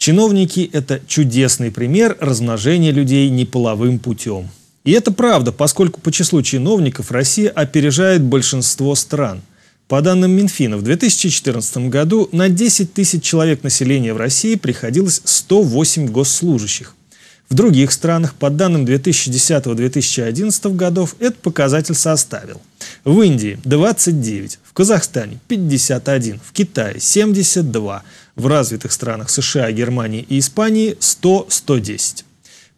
Чиновники – это чудесный пример размножения людей неполовым путем. И это правда, поскольку по числу чиновников Россия опережает большинство стран. По данным Минфина, в 2014 году на 10 тысяч человек населения в России приходилось 108 госслужащих. В других странах, по данным 2010-2011 годов, этот показатель составил в Индии 29, в Казахстане 51, в Китае 72, в развитых странах США, Германии и Испании 100-110.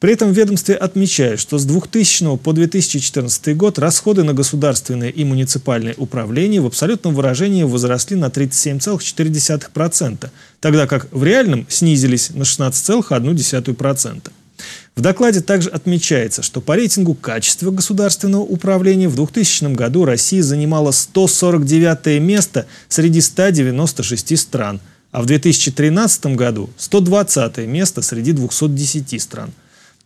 При этом в ведомстве отмечают, что с 2000 по 2014 год расходы на государственное и муниципальное управление в абсолютном выражении возросли на 37,4%, тогда как в реальном снизились на 16,1%. В докладе также отмечается, что по рейтингу качества государственного управления в 2000 году Россия занимала 149 место среди 196 стран, а в 2013 году 120 место среди 210 стран.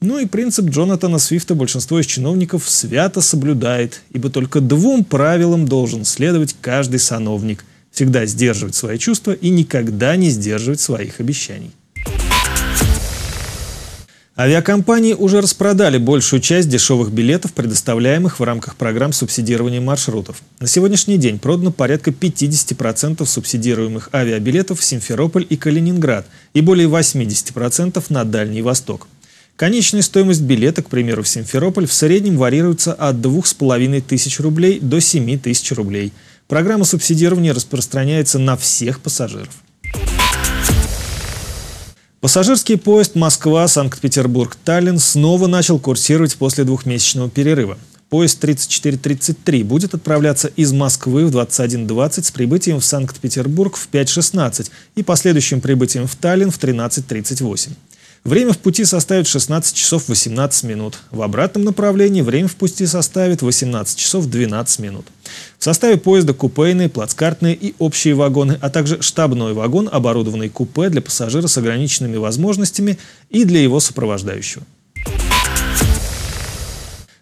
Ну и принцип Джонатана Свифта большинство из чиновников свято соблюдает, ибо только двум правилам должен следовать каждый сановник – всегда сдерживать свои чувства и никогда не сдерживать своих обещаний. Авиакомпании уже распродали большую часть дешевых билетов, предоставляемых в рамках программ субсидирования маршрутов. На сегодняшний день продано порядка 50% субсидируемых авиабилетов в Симферополь и Калининград и более 80% на Дальний Восток. Конечная стоимость билета, к примеру, в Симферополь в среднем варьируется от 2,5 тысяч рублей до 7 тысяч рублей. Программа субсидирования распространяется на всех пассажиров. Пассажирский поезд Москва-Санкт-Петербург-Таллин снова начал курсировать после двухмесячного перерыва. Поезд 3433 будет отправляться из Москвы в 21.20 с прибытием в Санкт-Петербург в 5.16 и последующим прибытием в Таллин в 13.38. Время в пути составит 16 часов 18 минут. В обратном направлении время в пути составит 18 часов 12 минут. В составе поезда купейные, плацкартные и общие вагоны, а также штабной вагон, оборудованный купе для пассажира с ограниченными возможностями и для его сопровождающего.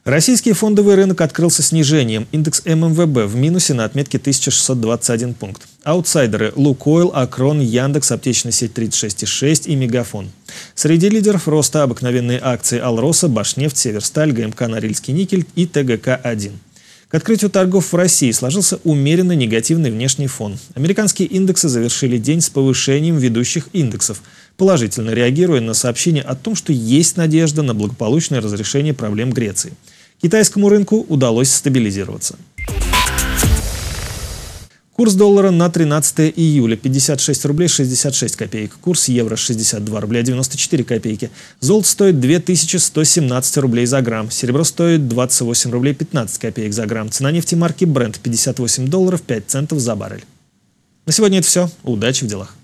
Российский фондовый рынок открылся снижением. Индекс ММВБ в минусе на отметке 1621 пункт. Аутсайдеры – Лукойл, Акрон, Яндекс, аптечная сеть 36,6 и Мегафон. Среди лидеров роста обыкновенные акции Алроса, Башнефть, Северсталь, ГМК Норильский никель и ТГК-1. К открытию торгов в России сложился умеренно негативный внешний фон. Американские индексы завершили день с повышением ведущих индексов, положительно реагируя на сообщение о том, что есть надежда на благополучное разрешение проблем Греции. Китайскому рынку удалось стабилизироваться. Курс доллара на 13 июля 56 рублей 66 копеек. Курс евро 62 рубля 94 копейки. Золото стоит 2117 рублей за грамм. Серебро стоит 28 рублей 15 копеек за грамм. Цена нефти марки Brent 58 долларов 5 центов за баррель. На сегодня это все. Удачи в делах.